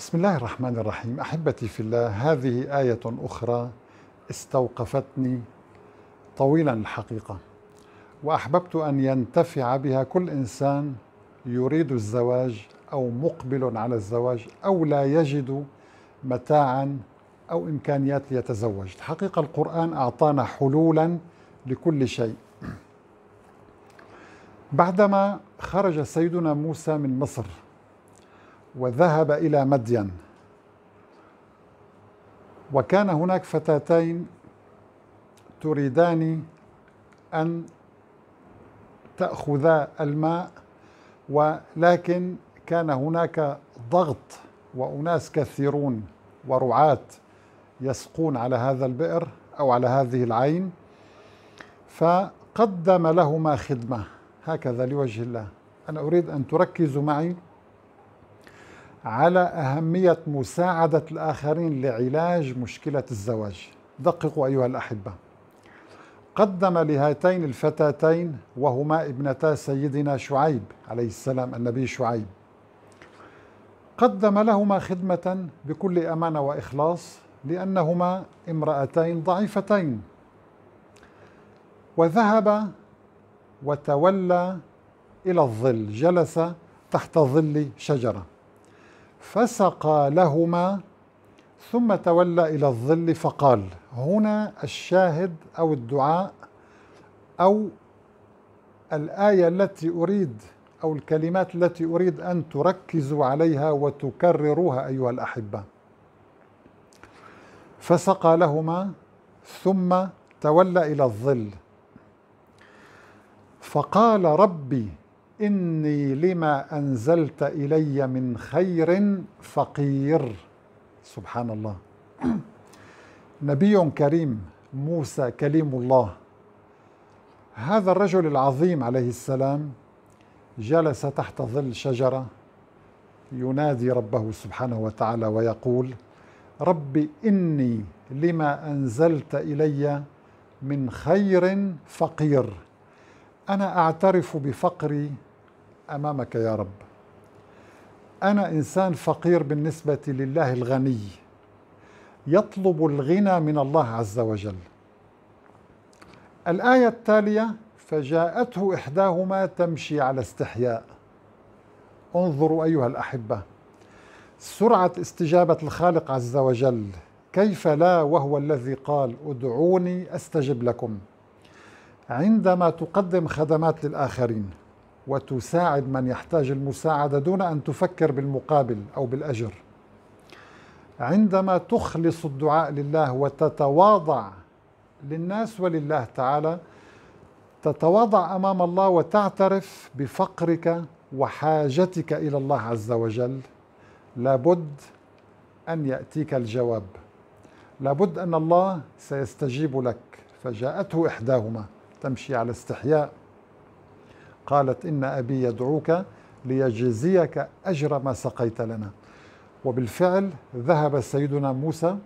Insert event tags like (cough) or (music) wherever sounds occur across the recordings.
بسم الله الرحمن الرحيم احبتي في الله هذه ايه اخرى استوقفتني طويلا الحقيقه واحببت ان ينتفع بها كل انسان يريد الزواج او مقبل على الزواج او لا يجد متاعا او امكانيات ليتزوج الحقيقه القران اعطانا حلولا لكل شيء بعدما خرج سيدنا موسى من مصر وذهب إلى مدين وكان هناك فتاتين تريدان أن تأخذا الماء ولكن كان هناك ضغط وأناس كثيرون ورعاة يسقون على هذا البئر أو على هذه العين فقدم لهما خدمة هكذا لوجه الله أنا أريد أن تركزوا معي على أهمية مساعدة الآخرين لعلاج مشكلة الزواج دققوا أيها الأحبة قدم لهاتين الفتاتين وهما ابنتا سيدنا شعيب عليه السلام النبي شعيب قدم لهما خدمة بكل أمانة وإخلاص لأنهما امرأتين ضعيفتين وذهب وتولى إلى الظل جلس تحت ظل شجرة فسقى لهما ثم تولى إلى الظل فقال هنا الشاهد أو الدعاء أو الآية التي أريد أو الكلمات التي أريد أن تركزوا عليها وتكرروها أيها الأحبة فسقى لهما ثم تولى إلى الظل فقال ربي إني لما أنزلت إلي من خير فقير سبحان الله (clears throat) نبي كريم موسى كليم الله هذا الرجل العظيم عليه السلام جلس تحت ظل شجرة ينادي ربه سبحانه وتعالى ويقول رب إني لما أنزلت إلي من خير فقير أنا أعترف بفقري امامك يا رب انا انسان فقير بالنسبه لله الغني يطلب الغنى من الله عز وجل الايه التاليه فجاءته احداهما تمشي على استحياء انظروا ايها الاحبه سرعه استجابه الخالق عز وجل كيف لا وهو الذي قال ادعوني استجب لكم عندما تقدم خدمات للاخرين وتساعد من يحتاج المساعدة دون أن تفكر بالمقابل أو بالأجر عندما تخلص الدعاء لله وتتواضع للناس ولله تعالى تتواضع امام الله وتعترف بفقرك وحاجتك الى الله عز وجل لابد ان ياتيك الجواب لابد ان الله سيستجيب لك فجاءته احداهما تمشي على استحياء قالت إن أبي يدعوك ليجزيك أجر ما سقيت لنا وبالفعل ذهب سيدنا موسى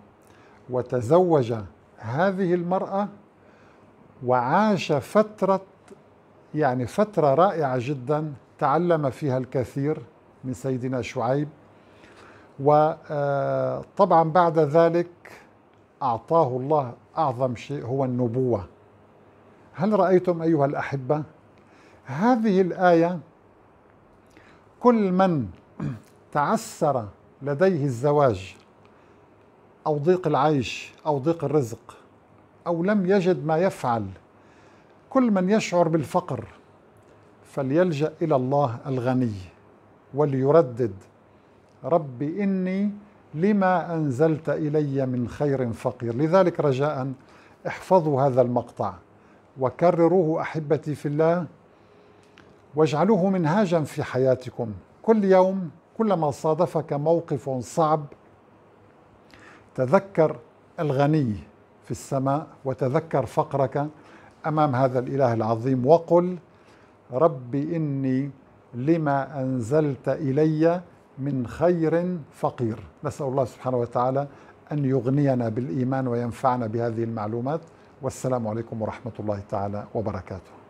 وتزوج هذه المرأة وعاش فترة يعني فترة رائعة جدا تعلم فيها الكثير من سيدنا شعيب وطبعا بعد ذلك أعطاه الله أعظم شيء هو النبوة هل رأيتم أيها الأحبة هذه الآية كل من تعسر لديه الزواج أو ضيق العيش أو ضيق الرزق أو لم يجد ما يفعل كل من يشعر بالفقر فليلجأ إلى الله الغني وليردد رب إني لما أنزلت إلي من خير فقير لذلك رجاء احفظوا هذا المقطع وكرروه أحبتي في الله واجعلوه منهاجا في حياتكم كل يوم كلما صادفك موقف صعب تذكر الغني في السماء وتذكر فقرك امام هذا الاله العظيم وقل رب اني لما انزلت الي من خير فقير نسال الله سبحانه وتعالى ان يغنينا بالايمان وينفعنا بهذه المعلومات والسلام عليكم ورحمه الله تعالى وبركاته